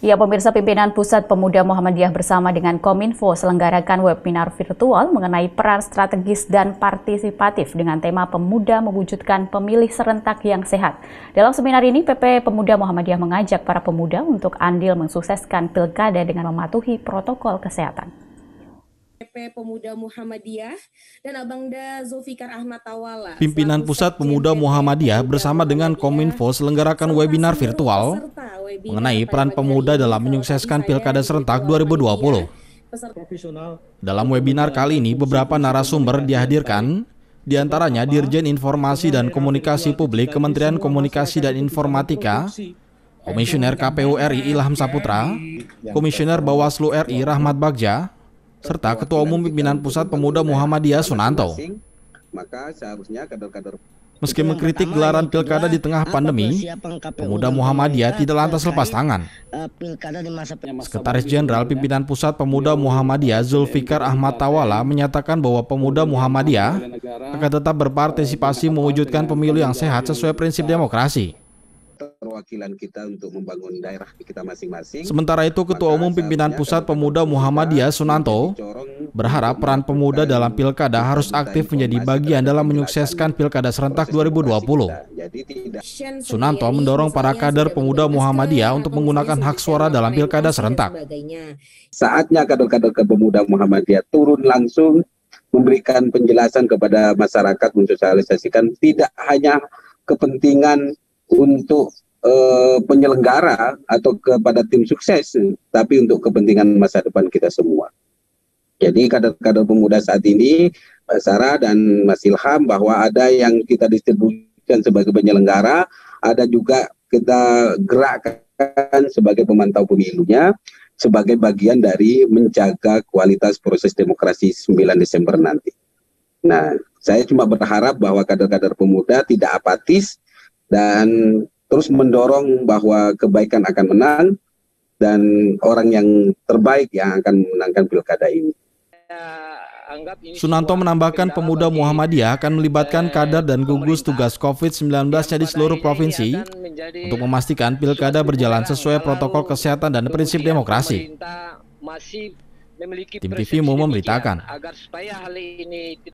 Ya, pemirsa pimpinan Pusat Pemuda Muhammadiyah bersama dengan Kominfo selenggarakan webinar virtual mengenai peran strategis dan partisipatif dengan tema Pemuda Mewujudkan Pemilih Serentak yang Sehat. Dalam seminar ini, PP Pemuda Muhammadiyah mengajak para pemuda untuk andil mensukseskan pilkada dengan mematuhi protokol kesehatan. PP Pemuda Muhammadiyah dan Abang Da Zulfikar Ahmad Tawala. Pimpinan Pusat Pemuda Muhammadiyah bersama dengan Kominfo selenggarakan webinar virtual mengenai peran pemuda dalam menyukseskan ya? Pilkada Serentak 2020. Iya, dalam webinar kali ini, beberapa narasumber dihadirkan, diantaranya Dirjen Informasi dan Komunikasi Publik Kementerian Komunikasi dan Informatika, Komisioner KPU RI Ilham Saputra, Komisioner Bawaslu RI Rahmat Bagja, serta Ketua Umum Pimpinan Pusat Pemuda Muhammadiyah Sunanto. Maka seharusnya kader-kader Meski mengkritik gelaran pilkada di tengah pandemi, pemuda Muhammadiyah tidak lantas lepas tangan. Eh, Sekretaris Jenderal Pimpinan Pusat Pemuda Muhammadiyah Zulfikar Ahmad Tawala menyatakan bahwa pemuda Muhammadiyah akan tetap berpartisipasi mewujudkan pemilu yang sehat sesuai prinsip demokrasi perwakilan kita untuk membangun daerah kita masing-masing. Sementara itu, Ketua Umum Pimpinan Pusat Pemuda Muhammadiyah Sunanto berharap peran pemuda dalam pilkada harus aktif menjadi bagian dalam menyukseskan pilkada serentak 2020. Sunanto mendorong para kader pemuda Muhammadiyah untuk menggunakan hak suara dalam pilkada serentak. Saatnya kader-kader pemuda Muhammadiyah turun langsung memberikan penjelasan kepada masyarakat mensosialisasikan tidak hanya kepentingan untuk eh, penyelenggara atau kepada tim sukses, tapi untuk kepentingan masa depan kita semua. Jadi kader-kader pemuda saat ini Mbak Sarah dan Mas Ilham bahwa ada yang kita distribusikan sebagai penyelenggara, ada juga kita gerakkan sebagai pemantau pemilunya sebagai bagian dari menjaga kualitas proses demokrasi 9 Desember nanti. Nah, saya cuma berharap bahwa kader-kader pemuda tidak apatis dan terus mendorong bahwa kebaikan akan menang dan orang yang terbaik yang akan memenangkan pilkada ini. Sunanto menambahkan pemuda Muhammadiyah akan melibatkan kader dan gugus tugas COVID-19 di seluruh provinsi untuk memastikan pilkada berjalan sesuai protokol kesehatan dan prinsip demokrasi. Tim TV TVMU memberitakan.